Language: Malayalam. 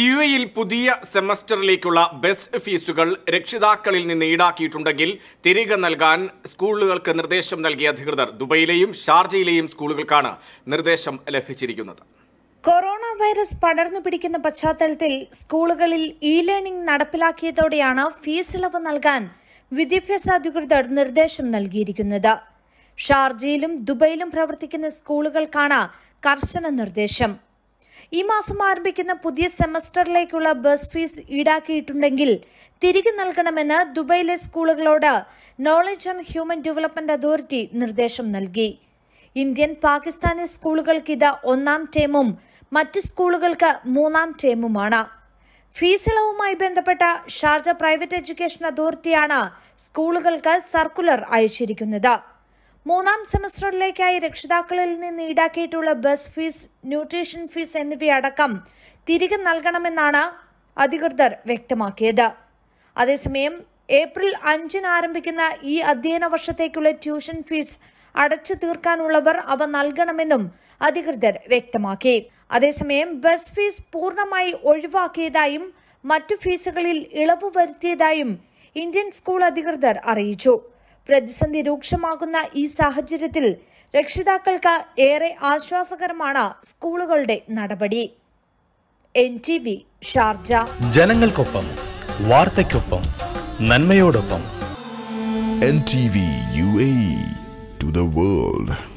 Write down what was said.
യു എയിൽ പുതിയ സെമസ്റ്ററിലേക്കുള്ള ബസ് ഫീസുകൾ രക്ഷിതാക്കളിൽ നിന്ന് ഈടാക്കിയിട്ടുണ്ടെങ്കിൽ തിരികെ നൽകാൻ സ്കൂളുകൾക്ക് നിർദ്ദേശം നൽകിയ അധികൃതർ ദുബൈയിലെയും ഷാർജയിലെയും സ്കൂളുകൾക്കാണ് നിർദ്ദേശം ലഭിച്ചിരിക്കുന്നത് കൊറോണ വൈറസ് പടർന്നു പിടിക്കുന്ന പശ്ചാത്തലത്തിൽ സ്കൂളുകളിൽ ഇ ലേണിംഗ് നടപ്പിലാക്കിയതോടെയാണ് ഫീസ് ഇളവ് നൽകാൻ വിദ്യാഭ്യാസ അധികൃതർ നിർദ്ദേശം നൽകിയിരിക്കുന്നത് ഷാർജയിലും ദുബൈയിലും പ്രവർത്തിക്കുന്ന സ്കൂളുകൾക്കാണ് കർശന നിർദ്ദേശം ഈ മാസം ആരംഭിക്കുന്ന പുതിയ സെമസ്റ്ററിലേക്കുള്ള ബസ് ഫീസ് ഈടാക്കിയിട്ടുണ്ടെങ്കിൽ തിരികെ നൽകണമെന്ന് ദുബൈയിലെ സ്കൂളുകളോട് knowledge and human development authority നിർദ്ദേശം നൽകി ഇന്ത്യൻ പാകിസ്ഥാനി സ്കൂളുകൾക്ക് ഇത് ഒന്നാം ടേമും മറ്റ് സ്കൂളുകൾക്ക് മൂന്നാം ടേമുമാണ് ഫീസ് ഇളവുമായി ബന്ധപ്പെട്ട ഷാർജ പ്രൈവറ്റ് എഡ്യൂക്കേഷൻ അതോറിറ്റിയാണ് സ്കൂളുകൾക്ക് സർക്കുലർ അയച്ചിരിക്കുന്നത് മൂന്നാം സെമസ്റ്ററിലേക്കായി രക്ഷിതാക്കളിൽ നിന്ന് ഈടാക്കിയിട്ടുള്ള ബസ് ഫീസ് ന്യൂട്രീഷൻ ഫീസ് എന്നിവയടക്കം തിരികെ നൽകണമെന്നാണ് അധികൃതർ വ്യക്തമാക്കിയത് അതേസമയം ഏപ്രിൽ അഞ്ചിന് ആരംഭിക്കുന്ന ഈ അധ്യയന വർഷത്തേക്കുള്ള ട്യൂഷൻ ഫീസ് അടച്ചു തീർക്കാനുള്ളവർ അവ നൽകണമെന്നും അധികൃതർ വ്യക്തമാക്കി അതേസമയം ബസ് ഫീസ് പൂർണ്ണമായി ഒഴിവാക്കിയതായും മറ്റു ഫീസുകളിൽ ഇളവ് വരുത്തിയതായും ഇന്ത്യൻ സ്കൂൾ അധികൃതർ അറിയിച്ചു പ്രതിസന്ധി രൂക്ഷമാകുന്ന ഈ സാഹചര്യത്തിൽ രക്ഷിതാക്കൾക്ക് ഏറെ ആശ്വാസകരമാണ് സ്കൂളുകളുടെ നടപടി എൻ ടി വി ഷാർജ ജനങ്ങൾക്കൊപ്പം വാർത്തയ്ക്കൊപ്പം നന്മയോടൊപ്പം N T V U A to the world